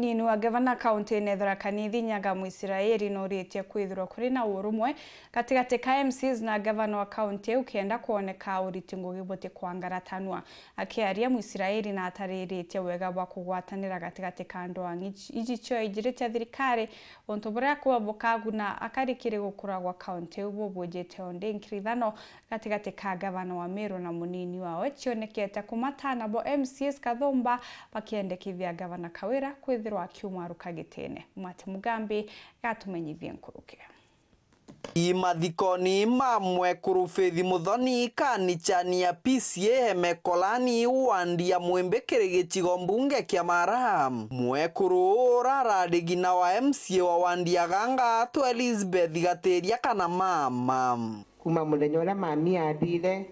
munini wa gavana kaunti Nethera Kanithi Nyaga Muisiraeli na uritie kwithirwa kuri na urumwe katigati ka MCs na gavana wa kaunti ukienda kuoneka uriti ngugibuti kwangaratanwa akiaria Muisiraeli na atariritie wega wa kugwatanira katigati ka iji ijicio ijiri cia thirikari untu buria kuabukagu na akarikiri gukura gwa kaunti bubunjite onde nkirithano katigati ka gavana wa Meru na munini wao cionekete kumatana bo MCs Kathumba bakiendekithia gavana Kawira kwithirwa rwa kiumwaru kagitene mwate mugambi gatumenyithie nkuruke imathikoni mamwe kurubithi muthoni ya PCA hemekolani wandia mwimbikiri gichigo mbunge kia mara mwekuru na wa MCA wa wandia ganga tu Elizabeth gatiria kana mama kuma muthenya uria mami athire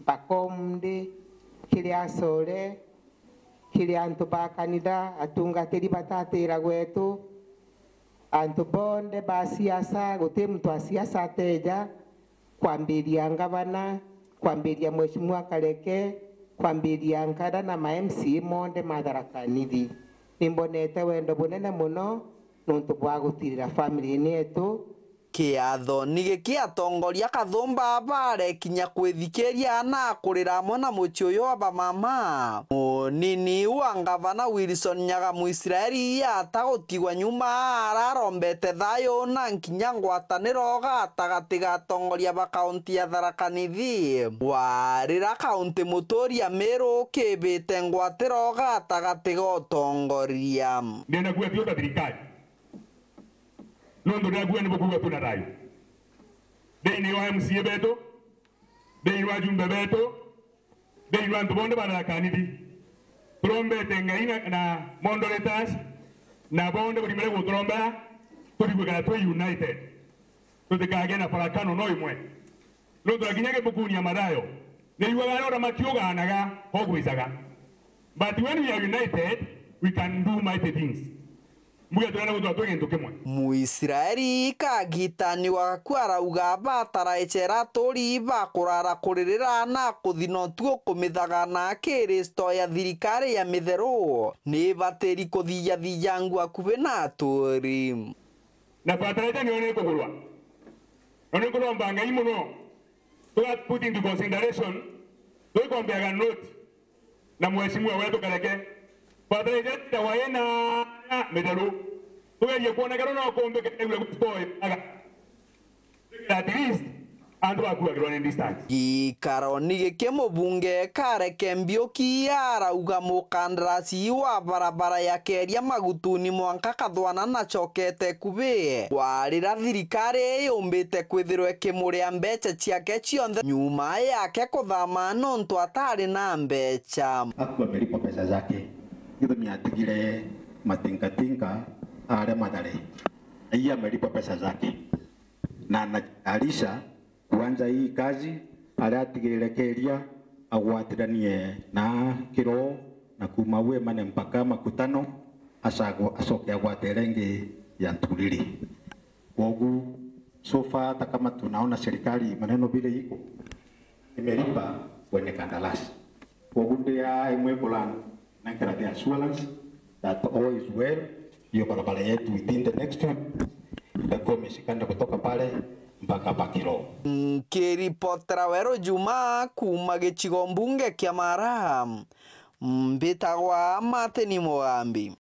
mpaka umuthi kiri acore turi antu ba kanitha atungatiri batatira gwetu antu bonde ba siasa guti mtu asiasa ateja kwambiria ngavana kwambiria mheshimiwa Kareke kwambiria nkara na ma MC monde matharakanithi nimbonete wendo bunene muno nuntu bwa gutirira family-ini yetu kiatho nä gä kä atongoria kathåmba abare kinya kwä thikä ria na kå rä ra mwe aba mama nini wa ngavana Wilson Nyaga muisiraeli yata gutigwa nyuma ararombete thayo na nkinya ngwataniro gatagati ga atongoria ba kaunti ya Tharaka Nithi warira kaunti muturia Meru kibite ngwatiro gatagati ga utongoria ndinagua tiuta thirikari no ndinagua ni gukuga tuna thayo thiini wa MCA betu thiini wa jumbe betu thiini wa ntu bonde bararakanithi turombete ngai na mondoretas na bonde buri mere guturombera turi twi united tutikagä na farakano no imwe no turakinya gä bukunia madayo nä iguaga rora matiåganaga but when we are united we can do mighty things muisiraeli ikagitaniwa kwarauga batara ecera turi bakurara kuririra na kuthina tu kumithaga na kiristo ya thirikari ya mitheru ni batiri kuthiyathija ngu akuvi na aturi na bataraitha nio ni kugurwa na ni kuromba ngai muno tuga put into consideration twikwambiaga note na mweci mwe wetukareke bataraitha tawaina mitaru tugerie kuonekana no kumbike nigure gutoyo at least andu akuagirwo ni distance gikaro ni giki mubunge kareke mbiuki arauga mukandarasi wa barabara ya keria magutuni mwanka kathwana na cokete kubi warira thirikari iyumbite kwithirwe kimuria mbeca ciake ciothe nyuma yake kuthama nontu atari na mbeca akuamelipa pesa zake githumi atigire matingatinga are Mathare. Yeye amelipwa pesa zake na alisha kuanza hii kazi, aratigirirekeria agwatiranie na kiro na kuma mane mpaka makutano asago asoke agwate ya nturiri wogu sofa hata kama tunaona serikali maneno vile iko imelipa kwenye kandarasi wogu ndia imwe kolano nankeratia assurance that all is well. Hiyo barabara yetu within the next week itakuwa imeshikana kutoka pale mpaka Pakiro. Nkiripotera Werũ Juma kuma gĩcigo mbunge kĩa Maraham mbĩtagwa Martin Mũgambi.